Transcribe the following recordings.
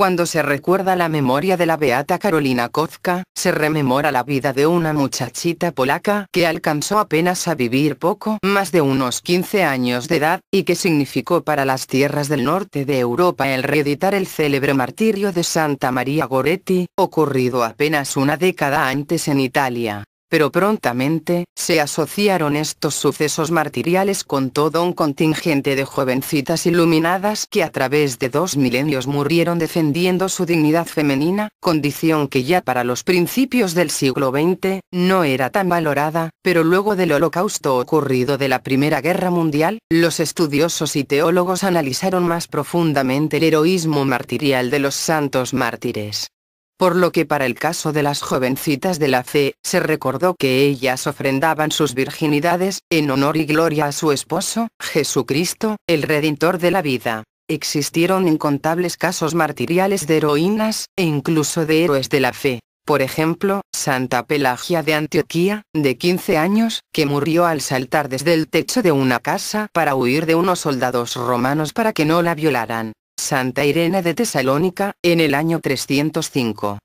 Cuando se recuerda la memoria de la beata Carolina Kozka, se rememora la vida de una muchachita polaca que alcanzó apenas a vivir poco más de unos 15 años de edad, y que significó para las tierras del norte de Europa el reeditar el célebre martirio de Santa María Goretti, ocurrido apenas una década antes en Italia pero prontamente, se asociaron estos sucesos martiriales con todo un contingente de jovencitas iluminadas que a través de dos milenios murieron defendiendo su dignidad femenina, condición que ya para los principios del siglo XX, no era tan valorada, pero luego del holocausto ocurrido de la Primera Guerra Mundial, los estudiosos y teólogos analizaron más profundamente el heroísmo martirial de los santos mártires por lo que para el caso de las jovencitas de la fe, se recordó que ellas ofrendaban sus virginidades, en honor y gloria a su esposo, Jesucristo, el Redentor de la vida. Existieron incontables casos martiriales de heroínas, e incluso de héroes de la fe. Por ejemplo, Santa Pelagia de Antioquía, de 15 años, que murió al saltar desde el techo de una casa para huir de unos soldados romanos para que no la violaran. Santa Irene de Tesalónica, en el año 305.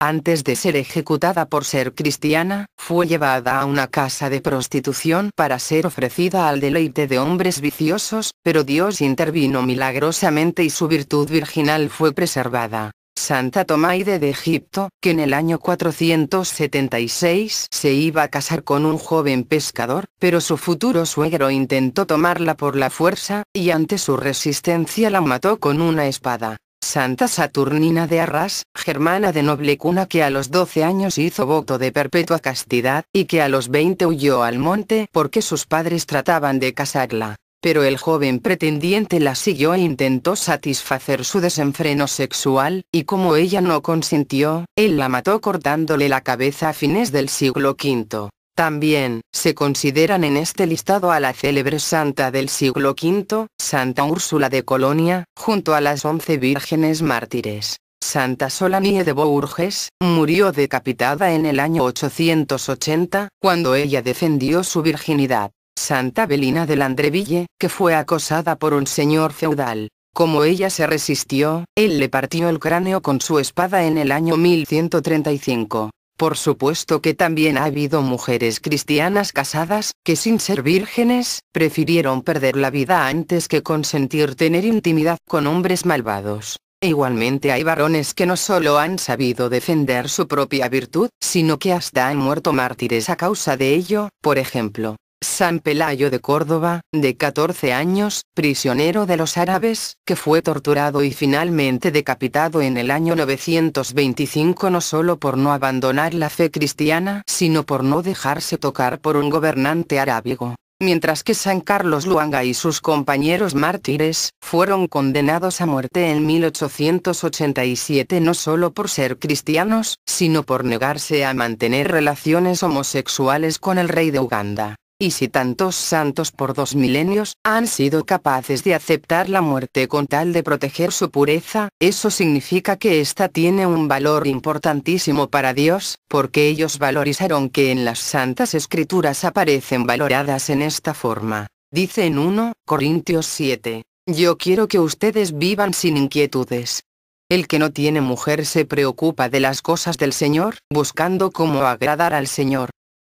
Antes de ser ejecutada por ser cristiana, fue llevada a una casa de prostitución para ser ofrecida al deleite de hombres viciosos, pero Dios intervino milagrosamente y su virtud virginal fue preservada. Santa Tomaide de Egipto, que en el año 476 se iba a casar con un joven pescador, pero su futuro suegro intentó tomarla por la fuerza, y ante su resistencia la mató con una espada. Santa Saturnina de Arras, germana de noble cuna que a los 12 años hizo voto de perpetua castidad, y que a los 20 huyó al monte porque sus padres trataban de casarla pero el joven pretendiente la siguió e intentó satisfacer su desenfreno sexual, y como ella no consintió, él la mató cortándole la cabeza a fines del siglo V. También, se consideran en este listado a la célebre santa del siglo V, Santa Úrsula de Colonia, junto a las once vírgenes mártires. Santa Solanie de Bourges, murió decapitada en el año 880, cuando ella defendió su virginidad. Santa Belina de Landreville, que fue acosada por un señor feudal. Como ella se resistió, él le partió el cráneo con su espada en el año 1135. Por supuesto que también ha habido mujeres cristianas casadas, que sin ser vírgenes, prefirieron perder la vida antes que consentir tener intimidad con hombres malvados. igualmente hay varones que no solo han sabido defender su propia virtud, sino que hasta han muerto mártires a causa de ello, por ejemplo, San Pelayo de Córdoba, de 14 años, prisionero de los árabes, que fue torturado y finalmente decapitado en el año 925 no solo por no abandonar la fe cristiana, sino por no dejarse tocar por un gobernante arábigo. Mientras que San Carlos Luanga y sus compañeros mártires, fueron condenados a muerte en 1887 no solo por ser cristianos, sino por negarse a mantener relaciones homosexuales con el rey de Uganda y si tantos santos por dos milenios han sido capaces de aceptar la muerte con tal de proteger su pureza, eso significa que ésta tiene un valor importantísimo para Dios, porque ellos valorizaron que en las santas escrituras aparecen valoradas en esta forma. Dice en 1 Corintios 7. Yo quiero que ustedes vivan sin inquietudes. El que no tiene mujer se preocupa de las cosas del Señor, buscando cómo agradar al Señor.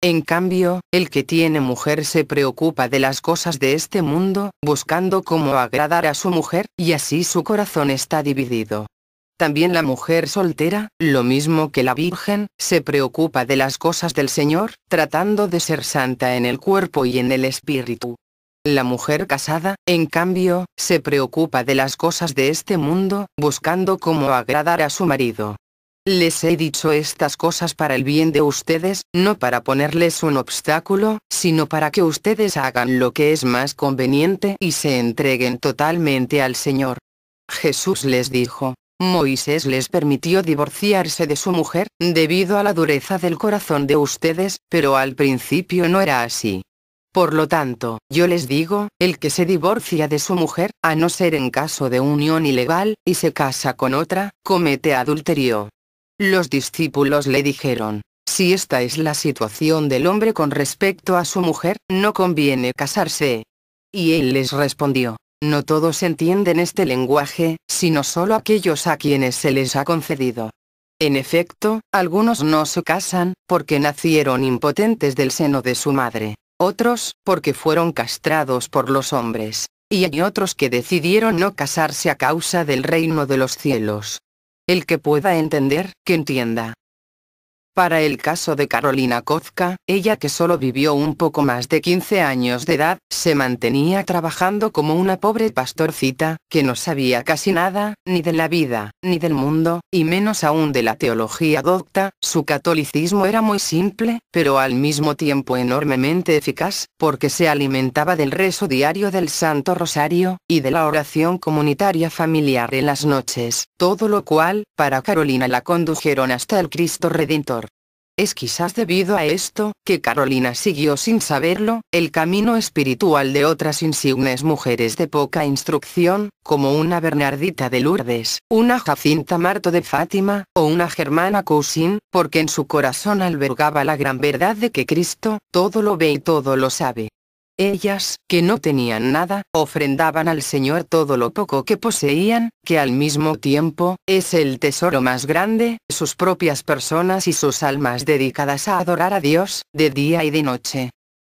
En cambio, el que tiene mujer se preocupa de las cosas de este mundo, buscando cómo agradar a su mujer, y así su corazón está dividido. También la mujer soltera, lo mismo que la Virgen, se preocupa de las cosas del Señor, tratando de ser santa en el cuerpo y en el espíritu. La mujer casada, en cambio, se preocupa de las cosas de este mundo, buscando cómo agradar a su marido. Les he dicho estas cosas para el bien de ustedes, no para ponerles un obstáculo, sino para que ustedes hagan lo que es más conveniente y se entreguen totalmente al Señor. Jesús les dijo, Moisés les permitió divorciarse de su mujer, debido a la dureza del corazón de ustedes, pero al principio no era así. Por lo tanto, yo les digo, el que se divorcia de su mujer, a no ser en caso de unión ilegal, y se casa con otra, comete adulterio. Los discípulos le dijeron, si esta es la situación del hombre con respecto a su mujer, no conviene casarse. Y él les respondió, no todos entienden este lenguaje, sino solo aquellos a quienes se les ha concedido. En efecto, algunos no se casan, porque nacieron impotentes del seno de su madre, otros, porque fueron castrados por los hombres, y hay otros que decidieron no casarse a causa del reino de los cielos. El que pueda entender, que entienda. Para el caso de Carolina Kozka, ella que solo vivió un poco más de 15 años de edad, se mantenía trabajando como una pobre pastorcita, que no sabía casi nada, ni de la vida, ni del mundo, y menos aún de la teología docta, su catolicismo era muy simple, pero al mismo tiempo enormemente eficaz, porque se alimentaba del rezo diario del Santo Rosario, y de la oración comunitaria familiar en las noches, todo lo cual, para Carolina la condujeron hasta el Cristo Redentor. Es quizás debido a esto, que Carolina siguió sin saberlo, el camino espiritual de otras insignes mujeres de poca instrucción, como una Bernardita de Lourdes, una Jacinta Marto de Fátima, o una Germana Cousin, porque en su corazón albergaba la gran verdad de que Cristo, todo lo ve y todo lo sabe. Ellas, que no tenían nada, ofrendaban al Señor todo lo poco que poseían, que al mismo tiempo, es el tesoro más grande, sus propias personas y sus almas dedicadas a adorar a Dios, de día y de noche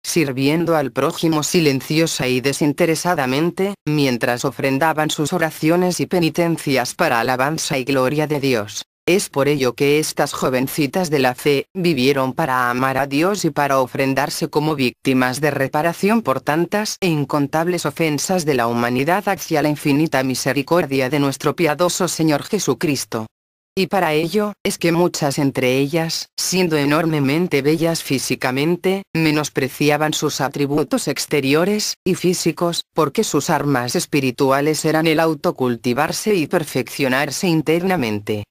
sirviendo al prójimo silenciosa y desinteresadamente, mientras ofrendaban sus oraciones y penitencias para alabanza y gloria de Dios. Es por ello que estas jovencitas de la fe, vivieron para amar a Dios y para ofrendarse como víctimas de reparación por tantas e incontables ofensas de la humanidad hacia la infinita misericordia de nuestro piadoso Señor Jesucristo. Y para ello, es que muchas entre ellas, siendo enormemente bellas físicamente, menospreciaban sus atributos exteriores y físicos, porque sus armas espirituales eran el autocultivarse y perfeccionarse internamente.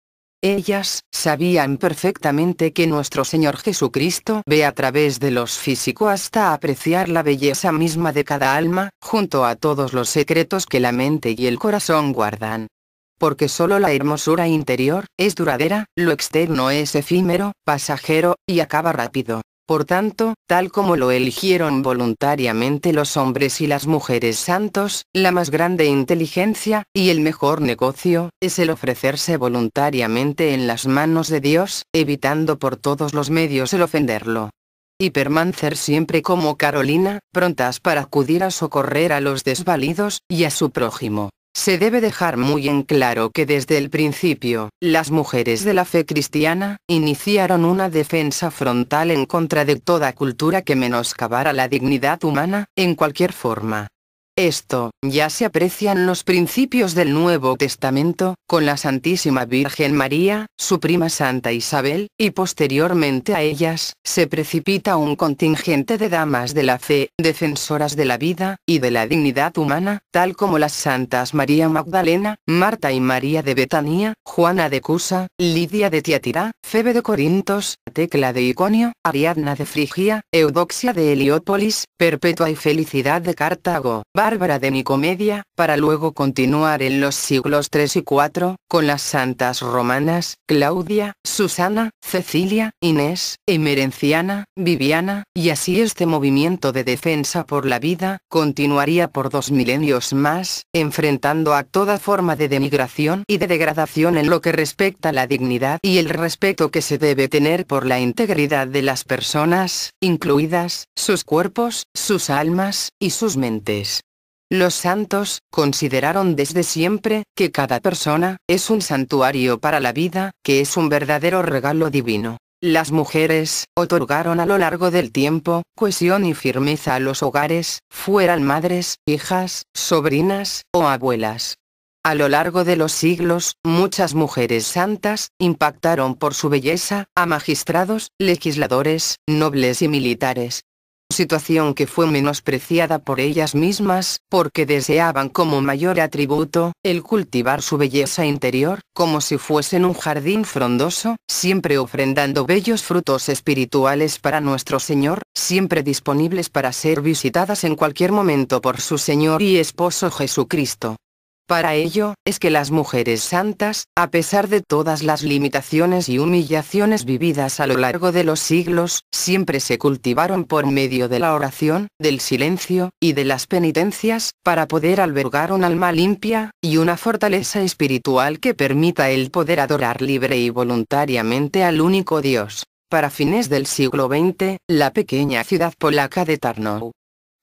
Ellas sabían perfectamente que nuestro Señor Jesucristo ve a través de los físicos hasta apreciar la belleza misma de cada alma, junto a todos los secretos que la mente y el corazón guardan porque solo la hermosura interior es duradera, lo externo es efímero, pasajero, y acaba rápido. Por tanto, tal como lo eligieron voluntariamente los hombres y las mujeres santos, la más grande inteligencia, y el mejor negocio, es el ofrecerse voluntariamente en las manos de Dios, evitando por todos los medios el ofenderlo. Y permanecer siempre como Carolina, prontas para acudir a socorrer a los desvalidos, y a su prójimo. Se debe dejar muy en claro que desde el principio, las mujeres de la fe cristiana, iniciaron una defensa frontal en contra de toda cultura que menoscabara la dignidad humana, en cualquier forma. Esto, ya se aprecian los principios del Nuevo Testamento, con la Santísima Virgen María, su prima Santa Isabel, y posteriormente a ellas, se precipita un contingente de damas de la fe, defensoras de la vida, y de la dignidad humana, tal como las santas María Magdalena, Marta y María de Betania, Juana de Cusa, Lidia de Tiatira, Febe de Corintos, Tecla de Iconio, Ariadna de Frigia, Eudoxia de Heliópolis, Perpetua y Felicidad de Cartago, Bárbara de Nicomedia, para luego continuar en los siglos 3 y 4, con las santas romanas, Claudia, Susana, Cecilia, Inés, Emerenciana, Viviana, y así este movimiento de defensa por la vida, continuaría por dos milenios más, enfrentando a toda forma de denigración y de degradación en lo que respecta a la dignidad y el respeto que se debe tener por la integridad de las personas, incluidas, sus cuerpos, sus almas, y sus mentes. Los santos, consideraron desde siempre, que cada persona, es un santuario para la vida, que es un verdadero regalo divino. Las mujeres, otorgaron a lo largo del tiempo, cohesión y firmeza a los hogares, fueran madres, hijas, sobrinas, o abuelas. A lo largo de los siglos, muchas mujeres santas, impactaron por su belleza, a magistrados, legisladores, nobles y militares. Situación que fue menospreciada por ellas mismas, porque deseaban como mayor atributo, el cultivar su belleza interior, como si fuesen un jardín frondoso, siempre ofrendando bellos frutos espirituales para nuestro Señor, siempre disponibles para ser visitadas en cualquier momento por su Señor y Esposo Jesucristo. Para ello, es que las mujeres santas, a pesar de todas las limitaciones y humillaciones vividas a lo largo de los siglos, siempre se cultivaron por medio de la oración, del silencio, y de las penitencias, para poder albergar un alma limpia, y una fortaleza espiritual que permita el poder adorar libre y voluntariamente al único Dios. Para fines del siglo XX, la pequeña ciudad polaca de Tarnow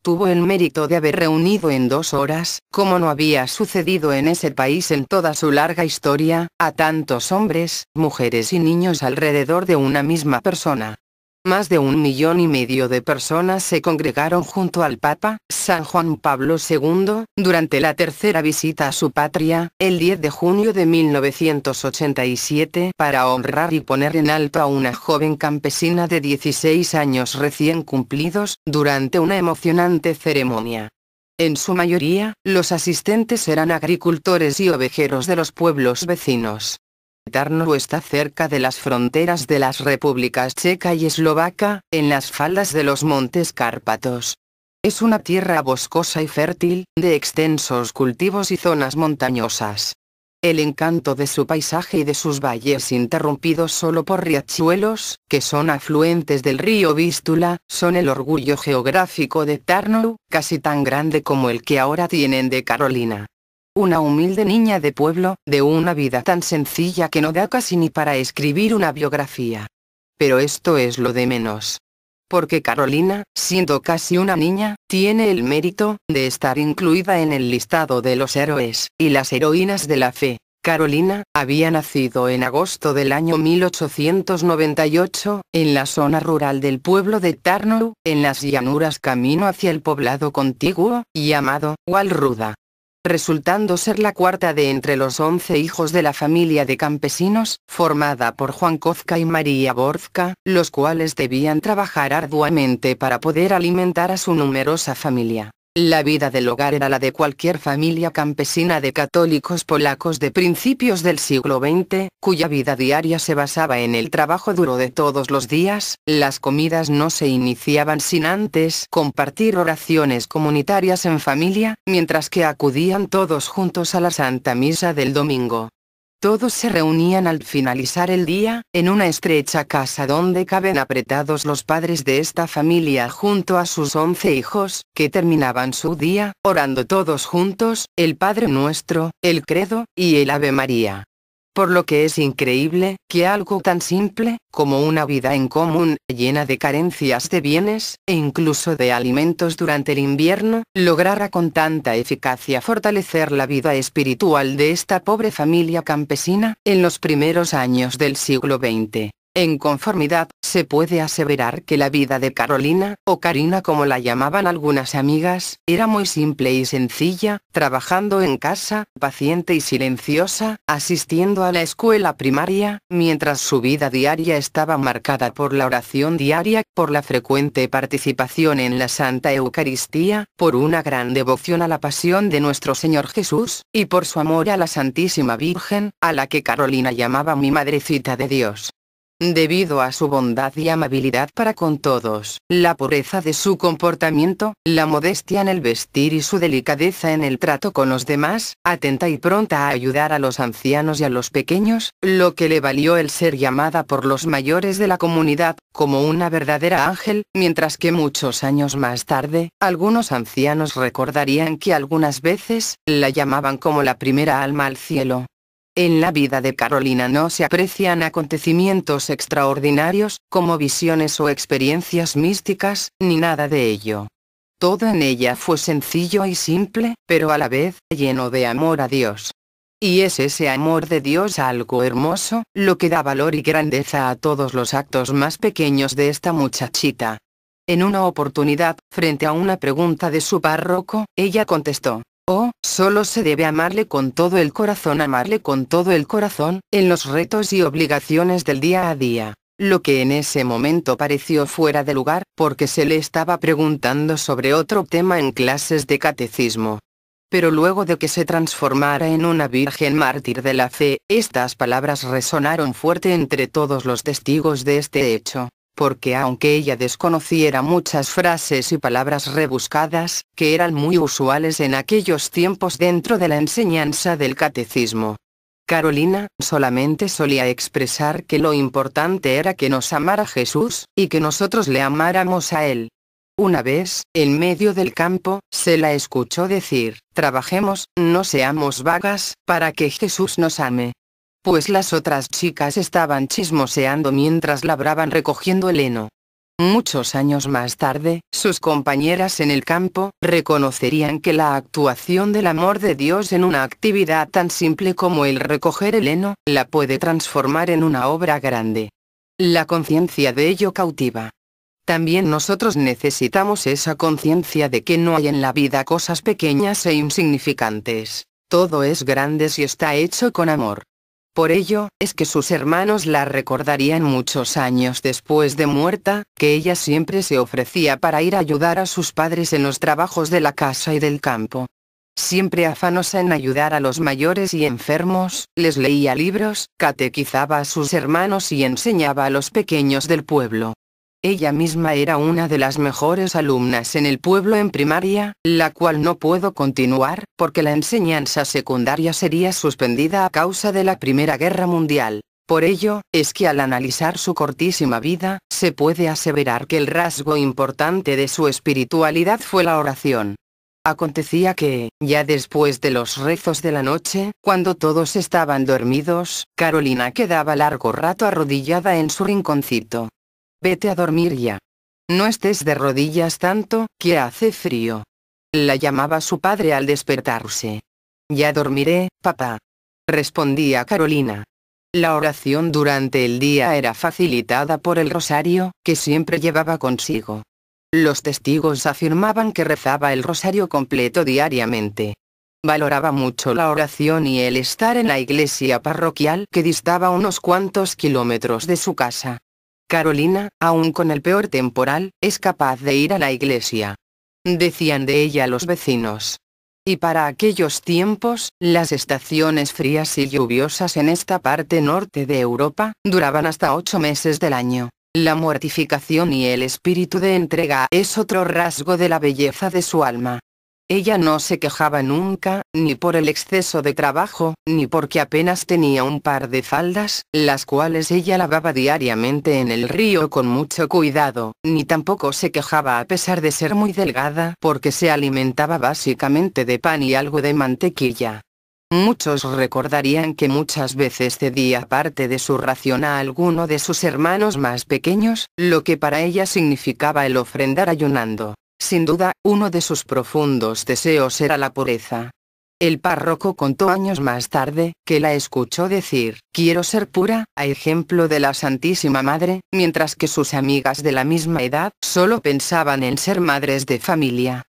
tuvo el mérito de haber reunido en dos horas, como no había sucedido en ese país en toda su larga historia, a tantos hombres, mujeres y niños alrededor de una misma persona. Más de un millón y medio de personas se congregaron junto al Papa, San Juan Pablo II, durante la tercera visita a su patria, el 10 de junio de 1987, para honrar y poner en alto a una joven campesina de 16 años recién cumplidos, durante una emocionante ceremonia. En su mayoría, los asistentes eran agricultores y ovejeros de los pueblos vecinos. Tarno está cerca de las fronteras de las repúblicas checa y eslovaca, en las faldas de los montes Cárpatos. Es una tierra boscosa y fértil, de extensos cultivos y zonas montañosas. El encanto de su paisaje y de sus valles interrumpidos solo por riachuelos, que son afluentes del río Vístula, son el orgullo geográfico de Tarnow, casi tan grande como el que ahora tienen de Carolina una humilde niña de pueblo, de una vida tan sencilla que no da casi ni para escribir una biografía. Pero esto es lo de menos. Porque Carolina, siendo casi una niña, tiene el mérito de estar incluida en el listado de los héroes y las heroínas de la fe. Carolina, había nacido en agosto del año 1898, en la zona rural del pueblo de Tarnow, en las llanuras camino hacia el poblado contiguo, llamado Walruda resultando ser la cuarta de entre los once hijos de la familia de campesinos, formada por Juan Kozka y María Borzka, los cuales debían trabajar arduamente para poder alimentar a su numerosa familia. La vida del hogar era la de cualquier familia campesina de católicos polacos de principios del siglo XX, cuya vida diaria se basaba en el trabajo duro de todos los días, las comidas no se iniciaban sin antes compartir oraciones comunitarias en familia, mientras que acudían todos juntos a la Santa Misa del domingo. Todos se reunían al finalizar el día, en una estrecha casa donde caben apretados los padres de esta familia junto a sus once hijos, que terminaban su día, orando todos juntos, el Padre Nuestro, el Credo, y el Ave María por lo que es increíble que algo tan simple, como una vida en común, llena de carencias de bienes, e incluso de alimentos durante el invierno, lograra con tanta eficacia fortalecer la vida espiritual de esta pobre familia campesina, en los primeros años del siglo XX. En conformidad, se puede aseverar que la vida de Carolina, o Karina como la llamaban algunas amigas, era muy simple y sencilla, trabajando en casa, paciente y silenciosa, asistiendo a la escuela primaria, mientras su vida diaria estaba marcada por la oración diaria, por la frecuente participación en la Santa Eucaristía, por una gran devoción a la pasión de nuestro Señor Jesús, y por su amor a la Santísima Virgen, a la que Carolina llamaba mi madrecita de Dios. Debido a su bondad y amabilidad para con todos, la pureza de su comportamiento, la modestia en el vestir y su delicadeza en el trato con los demás, atenta y pronta a ayudar a los ancianos y a los pequeños, lo que le valió el ser llamada por los mayores de la comunidad, como una verdadera ángel, mientras que muchos años más tarde, algunos ancianos recordarían que algunas veces, la llamaban como la primera alma al cielo. En la vida de Carolina no se aprecian acontecimientos extraordinarios, como visiones o experiencias místicas, ni nada de ello. Todo en ella fue sencillo y simple, pero a la vez lleno de amor a Dios. Y es ese amor de Dios algo hermoso, lo que da valor y grandeza a todos los actos más pequeños de esta muchachita. En una oportunidad, frente a una pregunta de su párroco, ella contestó, Oh, solo se debe amarle con todo el corazón, amarle con todo el corazón, en los retos y obligaciones del día a día. Lo que en ese momento pareció fuera de lugar, porque se le estaba preguntando sobre otro tema en clases de catecismo. Pero luego de que se transformara en una virgen mártir de la fe, estas palabras resonaron fuerte entre todos los testigos de este hecho porque aunque ella desconociera muchas frases y palabras rebuscadas, que eran muy usuales en aquellos tiempos dentro de la enseñanza del catecismo, Carolina solamente solía expresar que lo importante era que nos amara Jesús, y que nosotros le amáramos a Él. Una vez, en medio del campo, se la escuchó decir, trabajemos, no seamos vagas, para que Jesús nos ame pues las otras chicas estaban chismoseando mientras labraban recogiendo el heno. Muchos años más tarde, sus compañeras en el campo reconocerían que la actuación del amor de Dios en una actividad tan simple como el recoger el heno, la puede transformar en una obra grande. La conciencia de ello cautiva. También nosotros necesitamos esa conciencia de que no hay en la vida cosas pequeñas e insignificantes. Todo es grande si está hecho con amor. Por ello, es que sus hermanos la recordarían muchos años después de muerta, que ella siempre se ofrecía para ir a ayudar a sus padres en los trabajos de la casa y del campo. Siempre afanosa en ayudar a los mayores y enfermos, les leía libros, catequizaba a sus hermanos y enseñaba a los pequeños del pueblo. Ella misma era una de las mejores alumnas en el pueblo en primaria, la cual no pudo continuar, porque la enseñanza secundaria sería suspendida a causa de la Primera Guerra Mundial. Por ello, es que al analizar su cortísima vida, se puede aseverar que el rasgo importante de su espiritualidad fue la oración. Acontecía que, ya después de los rezos de la noche, cuando todos estaban dormidos, Carolina quedaba largo rato arrodillada en su rinconcito, Vete a dormir ya. No estés de rodillas tanto, que hace frío. La llamaba su padre al despertarse. Ya dormiré, papá. Respondía Carolina. La oración durante el día era facilitada por el rosario, que siempre llevaba consigo. Los testigos afirmaban que rezaba el rosario completo diariamente. Valoraba mucho la oración y el estar en la iglesia parroquial que distaba unos cuantos kilómetros de su casa. Carolina, aún con el peor temporal, es capaz de ir a la iglesia. Decían de ella los vecinos. Y para aquellos tiempos, las estaciones frías y lluviosas en esta parte norte de Europa, duraban hasta ocho meses del año. La mortificación y el espíritu de entrega es otro rasgo de la belleza de su alma. Ella no se quejaba nunca, ni por el exceso de trabajo, ni porque apenas tenía un par de faldas, las cuales ella lavaba diariamente en el río con mucho cuidado, ni tampoco se quejaba a pesar de ser muy delgada porque se alimentaba básicamente de pan y algo de mantequilla. Muchos recordarían que muchas veces cedía parte de su ración a alguno de sus hermanos más pequeños, lo que para ella significaba el ofrendar ayunando. Sin duda, uno de sus profundos deseos era la pureza. El párroco contó años más tarde, que la escuchó decir, quiero ser pura, a ejemplo de la Santísima Madre, mientras que sus amigas de la misma edad, solo pensaban en ser madres de familia.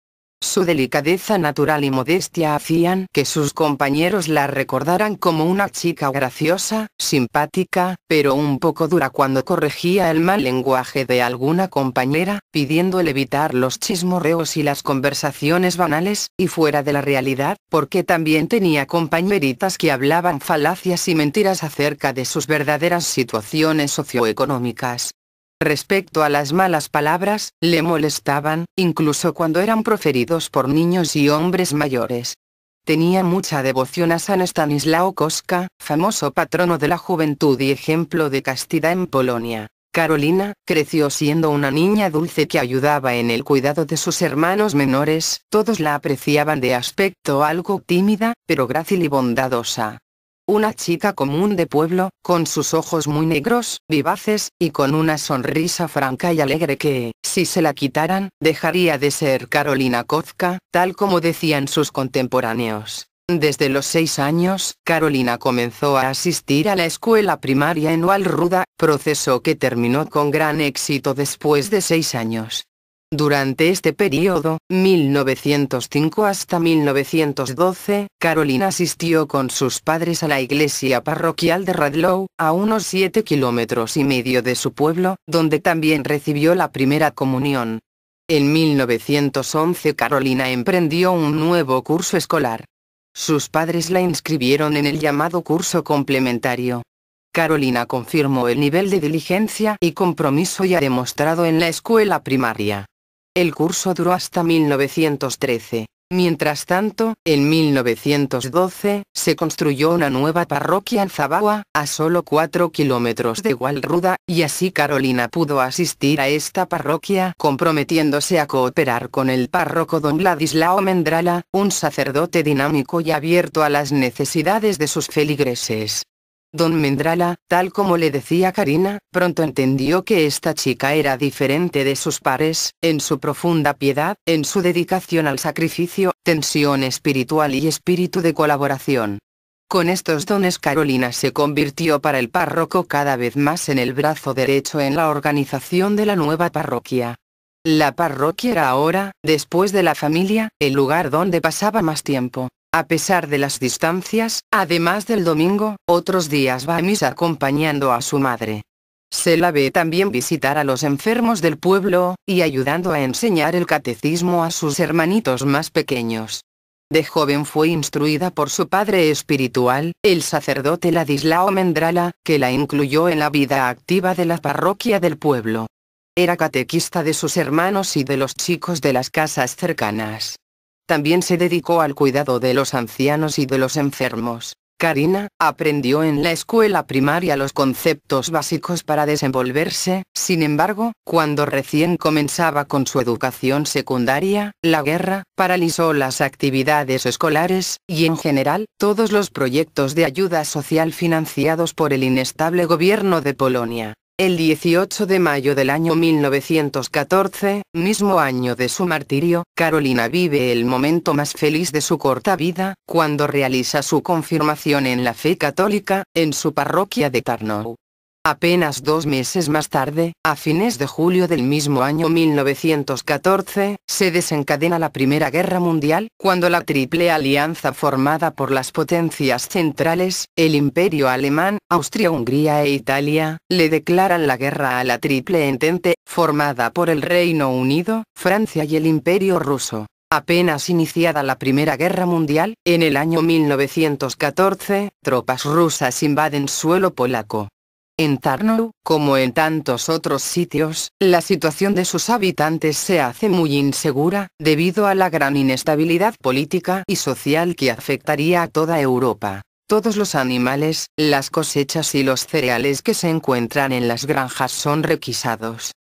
Su delicadeza natural y modestia hacían que sus compañeros la recordaran como una chica graciosa, simpática, pero un poco dura cuando corregía el mal lenguaje de alguna compañera, pidiéndole evitar los chismorreos y las conversaciones banales, y fuera de la realidad, porque también tenía compañeritas que hablaban falacias y mentiras acerca de sus verdaderas situaciones socioeconómicas. Respecto a las malas palabras, le molestaban, incluso cuando eran proferidos por niños y hombres mayores. Tenía mucha devoción a San Stanislao Koska, famoso patrono de la juventud y ejemplo de castidad en Polonia. Carolina, creció siendo una niña dulce que ayudaba en el cuidado de sus hermanos menores, todos la apreciaban de aspecto algo tímida, pero grácil y bondadosa. Una chica común de pueblo, con sus ojos muy negros, vivaces, y con una sonrisa franca y alegre que, si se la quitaran, dejaría de ser Carolina Kozka, tal como decían sus contemporáneos. Desde los seis años, Carolina comenzó a asistir a la escuela primaria en Walruda, proceso que terminó con gran éxito después de seis años. Durante este periodo, 1905 hasta 1912, Carolina asistió con sus padres a la iglesia parroquial de Radlow, a unos 7 kilómetros y medio de su pueblo, donde también recibió la primera comunión. En 1911 Carolina emprendió un nuevo curso escolar. Sus padres la inscribieron en el llamado curso complementario. Carolina confirmó el nivel de diligencia y compromiso ya demostrado en la escuela primaria. El curso duró hasta 1913. Mientras tanto, en 1912, se construyó una nueva parroquia en Zabawa, a solo 4 kilómetros de Gualruda, y así Carolina pudo asistir a esta parroquia comprometiéndose a cooperar con el párroco don Ladislao Mendrala, un sacerdote dinámico y abierto a las necesidades de sus feligreses. Don Mendrala, tal como le decía Karina, pronto entendió que esta chica era diferente de sus pares, en su profunda piedad, en su dedicación al sacrificio, tensión espiritual y espíritu de colaboración. Con estos dones Carolina se convirtió para el párroco cada vez más en el brazo derecho en la organización de la nueva parroquia. La parroquia era ahora, después de la familia, el lugar donde pasaba más tiempo. A pesar de las distancias, además del domingo, otros días va a misa acompañando a su madre. Se la ve también visitar a los enfermos del pueblo, y ayudando a enseñar el catecismo a sus hermanitos más pequeños. De joven fue instruida por su padre espiritual, el sacerdote Ladislao Mendrala, que la incluyó en la vida activa de la parroquia del pueblo. Era catequista de sus hermanos y de los chicos de las casas cercanas. También se dedicó al cuidado de los ancianos y de los enfermos. Karina, aprendió en la escuela primaria los conceptos básicos para desenvolverse, sin embargo, cuando recién comenzaba con su educación secundaria, la guerra, paralizó las actividades escolares, y en general, todos los proyectos de ayuda social financiados por el inestable gobierno de Polonia. El 18 de mayo del año 1914, mismo año de su martirio, Carolina vive el momento más feliz de su corta vida, cuando realiza su confirmación en la fe católica, en su parroquia de Tarnow. Apenas dos meses más tarde, a fines de julio del mismo año 1914, se desencadena la Primera Guerra Mundial, cuando la triple alianza formada por las potencias centrales, el Imperio Alemán, Austria-Hungría e Italia, le declaran la guerra a la Triple Entente, formada por el Reino Unido, Francia y el Imperio Ruso. Apenas iniciada la Primera Guerra Mundial, en el año 1914, tropas rusas invaden suelo polaco. En Tarnow, como en tantos otros sitios, la situación de sus habitantes se hace muy insegura, debido a la gran inestabilidad política y social que afectaría a toda Europa. Todos los animales, las cosechas y los cereales que se encuentran en las granjas son requisados.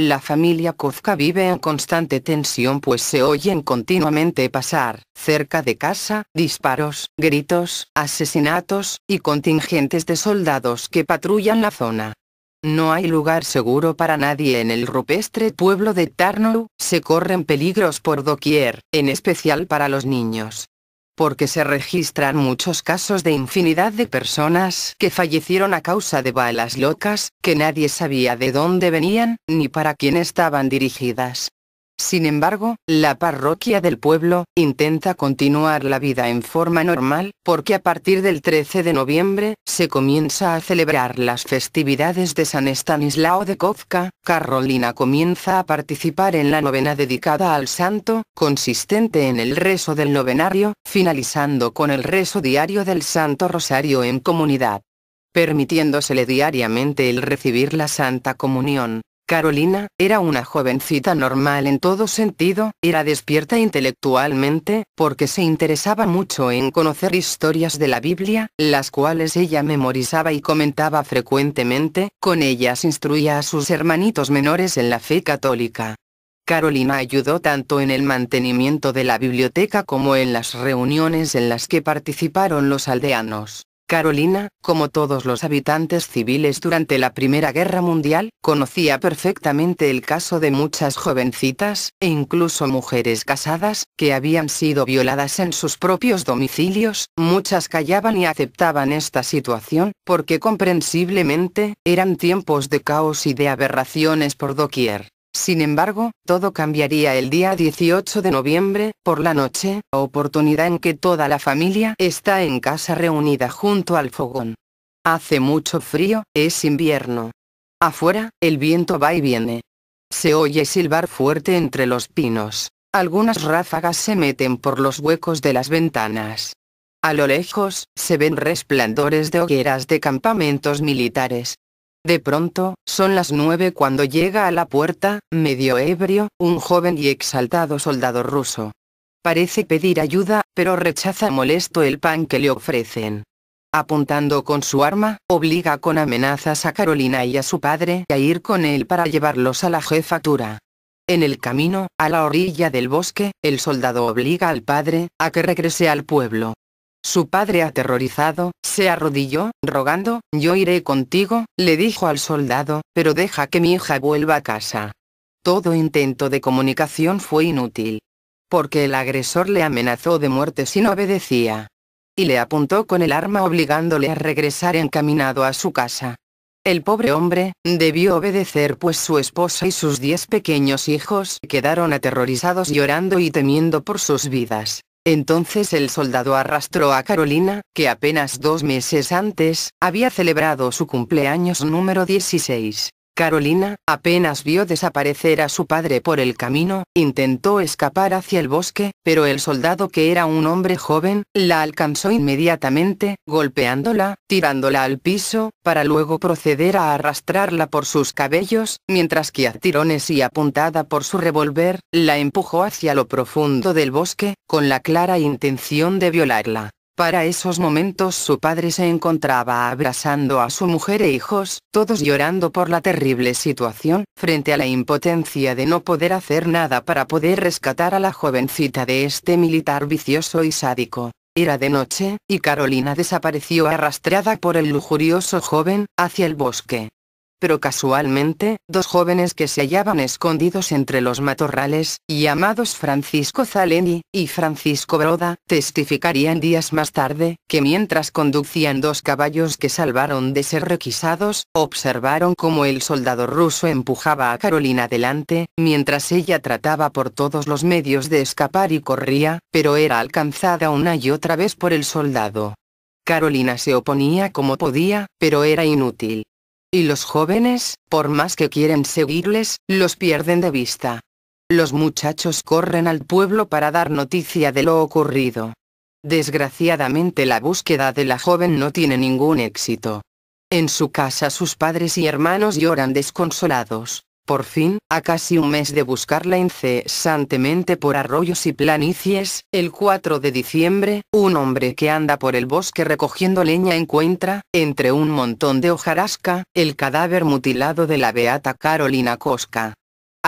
La familia Kozka vive en constante tensión pues se oyen continuamente pasar, cerca de casa, disparos, gritos, asesinatos, y contingentes de soldados que patrullan la zona. No hay lugar seguro para nadie en el rupestre pueblo de Tarnow, se corren peligros por doquier, en especial para los niños porque se registran muchos casos de infinidad de personas que fallecieron a causa de balas locas, que nadie sabía de dónde venían, ni para quién estaban dirigidas. Sin embargo, la parroquia del pueblo, intenta continuar la vida en forma normal, porque a partir del 13 de noviembre, se comienza a celebrar las festividades de San Estanislao de Kozka. Carolina comienza a participar en la novena dedicada al santo, consistente en el rezo del novenario, finalizando con el rezo diario del Santo Rosario en comunidad permitiéndosele diariamente el recibir la Santa Comunión. Carolina, era una jovencita normal en todo sentido, era despierta intelectualmente, porque se interesaba mucho en conocer historias de la Biblia, las cuales ella memorizaba y comentaba frecuentemente, con ellas instruía a sus hermanitos menores en la fe católica. Carolina ayudó tanto en el mantenimiento de la biblioteca como en las reuniones en las que participaron los aldeanos. Carolina, como todos los habitantes civiles durante la Primera Guerra Mundial, conocía perfectamente el caso de muchas jovencitas, e incluso mujeres casadas, que habían sido violadas en sus propios domicilios, muchas callaban y aceptaban esta situación, porque comprensiblemente, eran tiempos de caos y de aberraciones por doquier. Sin embargo, todo cambiaría el día 18 de noviembre, por la noche, oportunidad en que toda la familia está en casa reunida junto al fogón. Hace mucho frío, es invierno. Afuera, el viento va y viene. Se oye silbar fuerte entre los pinos. Algunas ráfagas se meten por los huecos de las ventanas. A lo lejos, se ven resplandores de hogueras de campamentos militares, de pronto, son las nueve cuando llega a la puerta, medio ebrio, un joven y exaltado soldado ruso. Parece pedir ayuda, pero rechaza molesto el pan que le ofrecen. Apuntando con su arma, obliga con amenazas a Carolina y a su padre a ir con él para llevarlos a la jefatura. En el camino, a la orilla del bosque, el soldado obliga al padre, a que regrese al pueblo, su padre aterrorizado, se arrodilló, rogando, yo iré contigo, le dijo al soldado, pero deja que mi hija vuelva a casa. Todo intento de comunicación fue inútil. Porque el agresor le amenazó de muerte si no obedecía. Y le apuntó con el arma obligándole a regresar encaminado a su casa. El pobre hombre, debió obedecer pues su esposa y sus diez pequeños hijos quedaron aterrorizados llorando y temiendo por sus vidas. Entonces el soldado arrastró a Carolina, que apenas dos meses antes, había celebrado su cumpleaños número 16. Carolina, apenas vio desaparecer a su padre por el camino, intentó escapar hacia el bosque, pero el soldado que era un hombre joven, la alcanzó inmediatamente, golpeándola, tirándola al piso, para luego proceder a arrastrarla por sus cabellos, mientras que a tirones y apuntada por su revólver, la empujó hacia lo profundo del bosque, con la clara intención de violarla. Para esos momentos su padre se encontraba abrazando a su mujer e hijos, todos llorando por la terrible situación, frente a la impotencia de no poder hacer nada para poder rescatar a la jovencita de este militar vicioso y sádico. Era de noche, y Carolina desapareció arrastrada por el lujurioso joven, hacia el bosque. Pero casualmente, dos jóvenes que se hallaban escondidos entre los matorrales, llamados Francisco Zaleni y Francisco Broda, testificarían días más tarde, que mientras conducían dos caballos que salvaron de ser requisados, observaron cómo el soldado ruso empujaba a Carolina adelante, mientras ella trataba por todos los medios de escapar y corría, pero era alcanzada una y otra vez por el soldado. Carolina se oponía como podía, pero era inútil. Y los jóvenes, por más que quieren seguirles, los pierden de vista. Los muchachos corren al pueblo para dar noticia de lo ocurrido. Desgraciadamente la búsqueda de la joven no tiene ningún éxito. En su casa sus padres y hermanos lloran desconsolados. Por fin, a casi un mes de buscarla incesantemente por arroyos y planicies, el 4 de diciembre, un hombre que anda por el bosque recogiendo leña encuentra, entre un montón de hojarasca, el cadáver mutilado de la beata Carolina Cosca.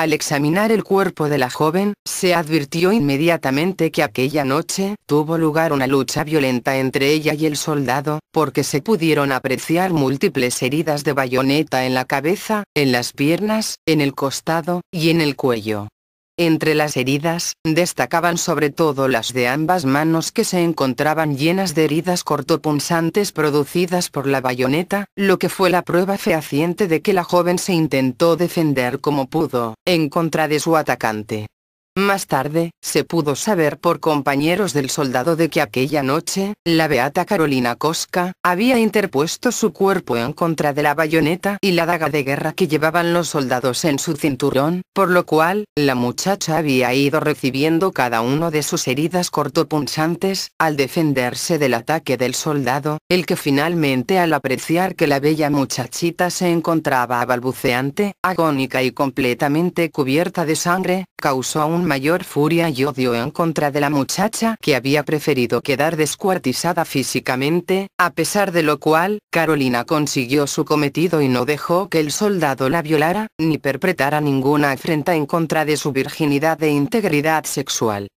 Al examinar el cuerpo de la joven, se advirtió inmediatamente que aquella noche tuvo lugar una lucha violenta entre ella y el soldado, porque se pudieron apreciar múltiples heridas de bayoneta en la cabeza, en las piernas, en el costado, y en el cuello. Entre las heridas, destacaban sobre todo las de ambas manos que se encontraban llenas de heridas cortopunzantes producidas por la bayoneta, lo que fue la prueba fehaciente de que la joven se intentó defender como pudo, en contra de su atacante. Más tarde, se pudo saber por compañeros del soldado de que aquella noche, la beata Carolina Cosca, había interpuesto su cuerpo en contra de la bayoneta y la daga de guerra que llevaban los soldados en su cinturón, por lo cual, la muchacha había ido recibiendo cada uno de sus heridas cortopunzantes, al defenderse del ataque del soldado, el que finalmente al apreciar que la bella muchachita se encontraba balbuceante, agónica y completamente cubierta de sangre, causó un mayor furia y odio en contra de la muchacha que había preferido quedar descuartizada físicamente, a pesar de lo cual, Carolina consiguió su cometido y no dejó que el soldado la violara, ni perpetrara ninguna afrenta en contra de su virginidad e integridad sexual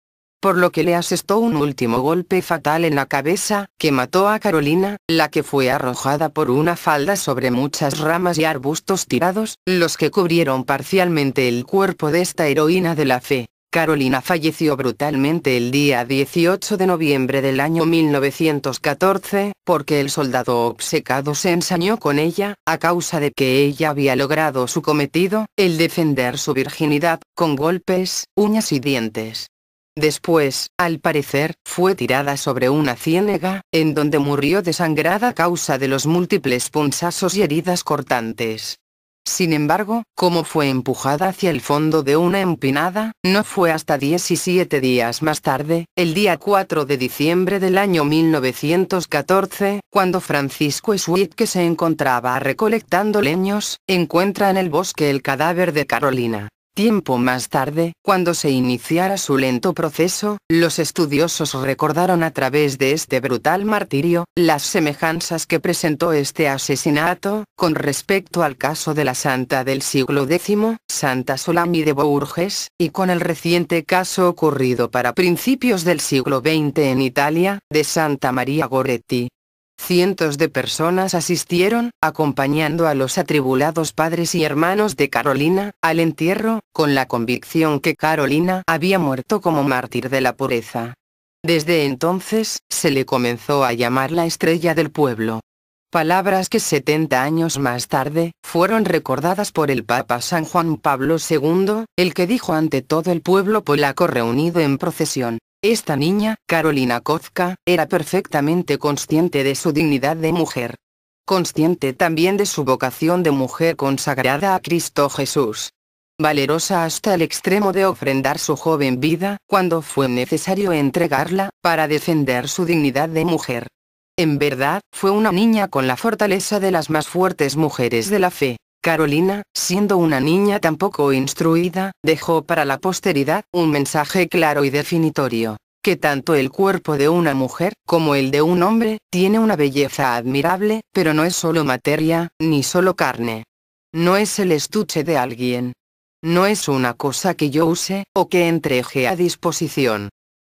por lo que le asestó un último golpe fatal en la cabeza, que mató a Carolina, la que fue arrojada por una falda sobre muchas ramas y arbustos tirados, los que cubrieron parcialmente el cuerpo de esta heroína de la fe. Carolina falleció brutalmente el día 18 de noviembre del año 1914, porque el soldado obsecado se ensañó con ella, a causa de que ella había logrado su cometido, el defender su virginidad, con golpes, uñas y dientes. Después, al parecer, fue tirada sobre una ciénega, en donde murió desangrada a causa de los múltiples punzazos y heridas cortantes. Sin embargo, como fue empujada hacia el fondo de una empinada, no fue hasta 17 días más tarde, el día 4 de diciembre del año 1914, cuando Francisco Sweet que se encontraba recolectando leños, encuentra en el bosque el cadáver de Carolina. Tiempo más tarde, cuando se iniciara su lento proceso, los estudiosos recordaron a través de este brutal martirio, las semejanzas que presentó este asesinato, con respecto al caso de la santa del siglo X, Santa Solami de Bourges, y con el reciente caso ocurrido para principios del siglo XX en Italia, de Santa María Goretti. Cientos de personas asistieron, acompañando a los atribulados padres y hermanos de Carolina, al entierro, con la convicción que Carolina había muerto como mártir de la pureza. Desde entonces, se le comenzó a llamar la estrella del pueblo palabras que 70 años más tarde, fueron recordadas por el Papa San Juan Pablo II, el que dijo ante todo el pueblo polaco reunido en procesión. Esta niña, Carolina Kozka, era perfectamente consciente de su dignidad de mujer. Consciente también de su vocación de mujer consagrada a Cristo Jesús. Valerosa hasta el extremo de ofrendar su joven vida, cuando fue necesario entregarla, para defender su dignidad de mujer. En verdad, fue una niña con la fortaleza de las más fuertes mujeres de la fe. Carolina, siendo una niña tan poco instruida, dejó para la posteridad un mensaje claro y definitorio, que tanto el cuerpo de una mujer como el de un hombre tiene una belleza admirable, pero no es solo materia, ni solo carne. No es el estuche de alguien. No es una cosa que yo use, o que entreje a disposición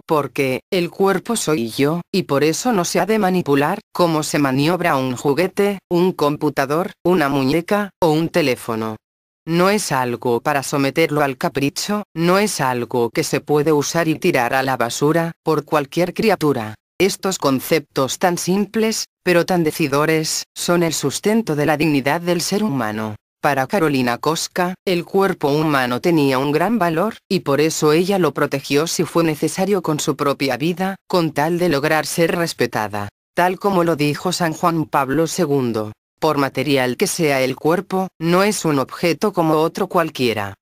porque, el cuerpo soy yo, y por eso no se ha de manipular, como se maniobra un juguete, un computador, una muñeca, o un teléfono. No es algo para someterlo al capricho, no es algo que se puede usar y tirar a la basura, por cualquier criatura. Estos conceptos tan simples, pero tan decidores, son el sustento de la dignidad del ser humano. Para Carolina Cosca, el cuerpo humano tenía un gran valor, y por eso ella lo protegió si fue necesario con su propia vida, con tal de lograr ser respetada. Tal como lo dijo San Juan Pablo II. Por material que sea el cuerpo, no es un objeto como otro cualquiera.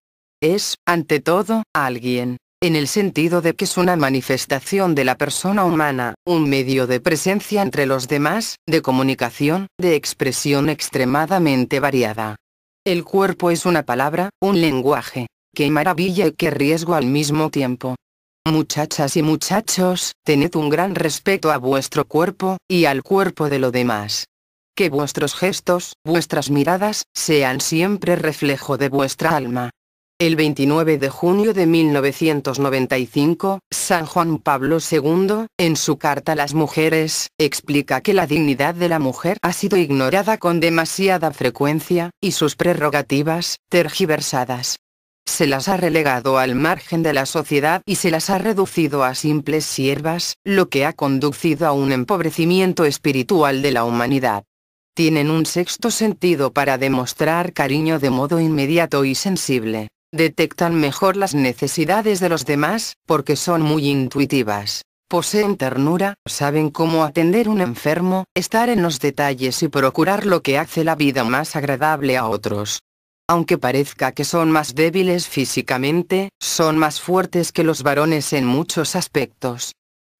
Es, ante todo, alguien, en el sentido de que es una manifestación de la persona humana, un medio de presencia entre los demás, de comunicación, de expresión extremadamente variada. El cuerpo es una palabra, un lenguaje. Qué maravilla y qué riesgo al mismo tiempo. Muchachas y muchachos, tened un gran respeto a vuestro cuerpo, y al cuerpo de lo demás. Que vuestros gestos, vuestras miradas, sean siempre reflejo de vuestra alma. El 29 de junio de 1995, San Juan Pablo II, en su carta a las mujeres, explica que la dignidad de la mujer ha sido ignorada con demasiada frecuencia, y sus prerrogativas, tergiversadas. Se las ha relegado al margen de la sociedad y se las ha reducido a simples siervas, lo que ha conducido a un empobrecimiento espiritual de la humanidad tienen un sexto sentido para demostrar cariño de modo inmediato y sensible detectan mejor las necesidades de los demás, porque son muy intuitivas. Poseen ternura, saben cómo atender un enfermo, estar en los detalles y procurar lo que hace la vida más agradable a otros. Aunque parezca que son más débiles físicamente, son más fuertes que los varones en muchos aspectos.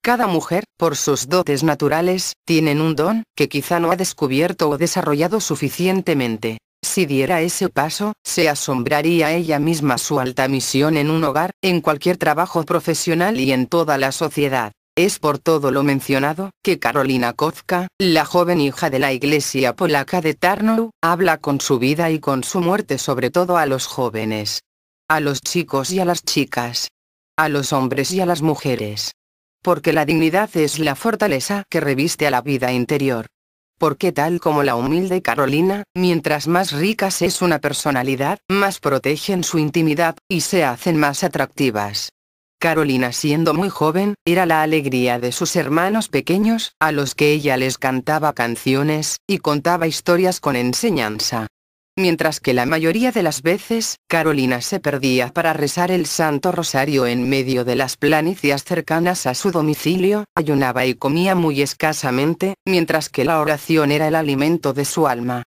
Cada mujer, por sus dotes naturales, tienen un don, que quizá no ha descubierto o desarrollado suficientemente. Si diera ese paso, se asombraría ella misma su alta misión en un hogar, en cualquier trabajo profesional y en toda la sociedad. Es por todo lo mencionado, que Carolina Kozka, la joven hija de la iglesia polaca de Tarnow, habla con su vida y con su muerte sobre todo a los jóvenes. A los chicos y a las chicas. A los hombres y a las mujeres. Porque la dignidad es la fortaleza que reviste a la vida interior porque tal como la humilde Carolina, mientras más ricas es una personalidad, más protegen su intimidad, y se hacen más atractivas. Carolina siendo muy joven, era la alegría de sus hermanos pequeños, a los que ella les cantaba canciones, y contaba historias con enseñanza mientras que la mayoría de las veces, Carolina se perdía para rezar el Santo Rosario en medio de las planicias cercanas a su domicilio, ayunaba y comía muy escasamente, mientras que la oración era el alimento de su alma.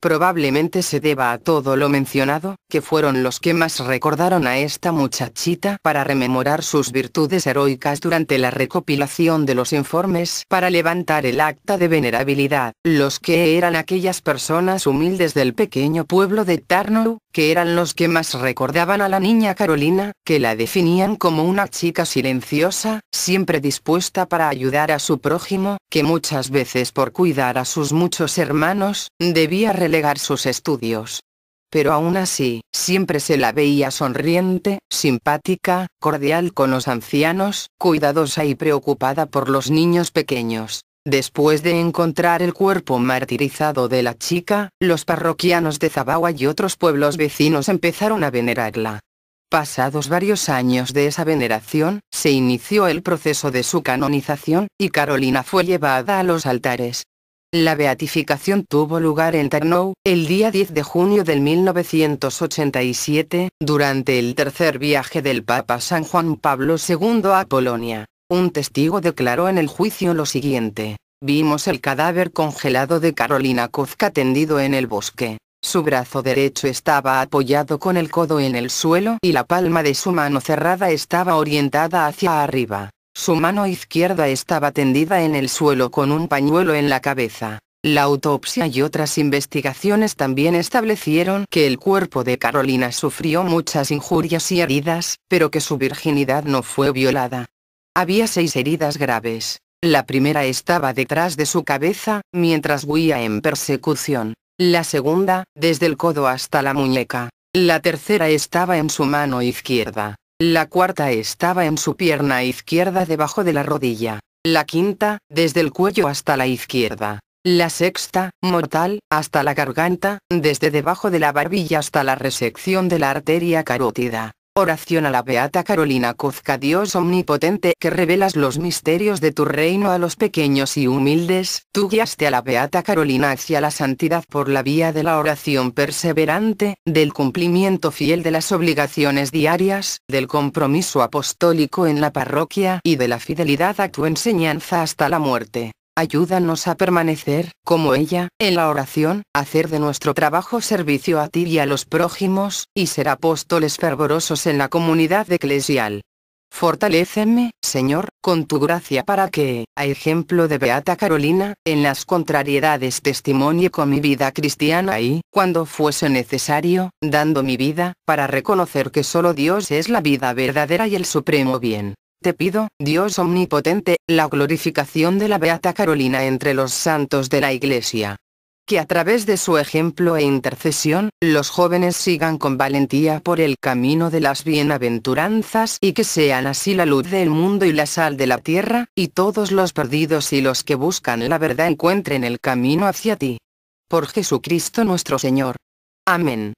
Probablemente se deba a todo lo mencionado, que fueron los que más recordaron a esta muchachita para rememorar sus virtudes heroicas durante la recopilación de los informes para levantar el acta de venerabilidad, los que eran aquellas personas humildes del pequeño pueblo de Tarnow, que eran los que más recordaban a la niña Carolina, que la definían como una chica silenciosa, siempre dispuesta para ayudar a su prójimo, que muchas veces por cuidar a sus muchos hermanos, debía relegar sus estudios. Pero aún así, siempre se la veía sonriente, simpática, cordial con los ancianos, cuidadosa y preocupada por los niños pequeños. Después de encontrar el cuerpo martirizado de la chica, los parroquianos de Zabawa y otros pueblos vecinos empezaron a venerarla. Pasados varios años de esa veneración, se inició el proceso de su canonización, y Carolina fue llevada a los altares. La beatificación tuvo lugar en Tarnow, el día 10 de junio de 1987, durante el tercer viaje del Papa San Juan Pablo II a Polonia. Un testigo declaró en el juicio lo siguiente. Vimos el cadáver congelado de Carolina Kozka tendido en el bosque. Su brazo derecho estaba apoyado con el codo en el suelo y la palma de su mano cerrada estaba orientada hacia arriba. Su mano izquierda estaba tendida en el suelo con un pañuelo en la cabeza. La autopsia y otras investigaciones también establecieron que el cuerpo de Carolina sufrió muchas injurias y heridas, pero que su virginidad no fue violada. Había seis heridas graves. La primera estaba detrás de su cabeza, mientras huía en persecución. La segunda, desde el codo hasta la muñeca. La tercera estaba en su mano izquierda. La cuarta estaba en su pierna izquierda debajo de la rodilla. La quinta, desde el cuello hasta la izquierda. La sexta, mortal, hasta la garganta, desde debajo de la barbilla hasta la resección de la arteria carótida. Oración a la Beata Carolina Cuzca Dios Omnipotente que revelas los misterios de tu reino a los pequeños y humildes, tú guiaste a la Beata Carolina hacia la santidad por la vía de la oración perseverante, del cumplimiento fiel de las obligaciones diarias, del compromiso apostólico en la parroquia y de la fidelidad a tu enseñanza hasta la muerte ayúdanos a permanecer, como ella, en la oración, hacer de nuestro trabajo servicio a ti y a los prójimos, y ser apóstoles fervorosos en la comunidad eclesial. Fortaléceme, Señor, con tu gracia para que, a ejemplo de Beata Carolina, en las contrariedades testimonie con mi vida cristiana y, cuando fuese necesario, dando mi vida, para reconocer que solo Dios es la vida verdadera y el supremo bien. Te pido, Dios omnipotente, la glorificación de la Beata Carolina entre los santos de la Iglesia. Que a través de su ejemplo e intercesión, los jóvenes sigan con valentía por el camino de las bienaventuranzas y que sean así la luz del mundo y la sal de la tierra, y todos los perdidos y los que buscan la verdad encuentren el camino hacia ti. Por Jesucristo nuestro Señor. Amén.